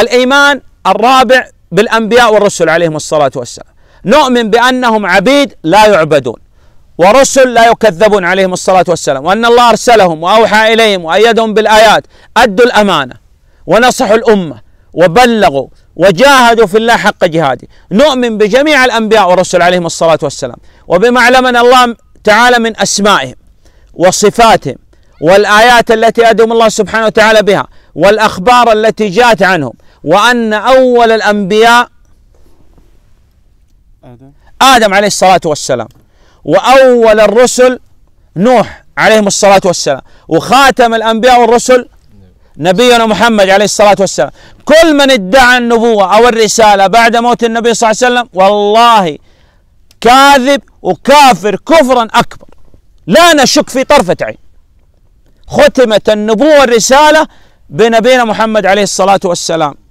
الإيمان الرابع بالأنبياء والرسل عليهم الصلاة والسلام نؤمن بأنهم عبيد لا يعبدون ورسل لا يكذبون عليهم الصلاة والسلام وأن الله أرسلهم وأوحى إليهم وأيدهم بالآيات أدوا الأمانة ونصحوا الأمة وبلغوا وجاهدوا في الله حق جهاده نؤمن بجميع الأنبياء والرسل عليهم الصلاة والسلام وبما علمنا الله تعالى من أسمائهم وصفاتهم والآيات التي أدهم الله سبحانه وتعالى بها والأخبار التي جاءت عنهم وأن أول الأنبياء آدم, آدم عليه الصلاة والسلام وأول الرسل نوح عليهم الصلاة والسلام وخاتم الأنبياء والرسل نبينا محمد عليه الصلاة والسلام كل من ادعى النبوة أو الرسالة بعد موت النبي صلى الله عليه وسلم والله كاذب وكافر كفرا أكبر لا نشك في طرفة عين ختمت النبوة الرسالة بنبينا محمد عليه الصلاة والسلام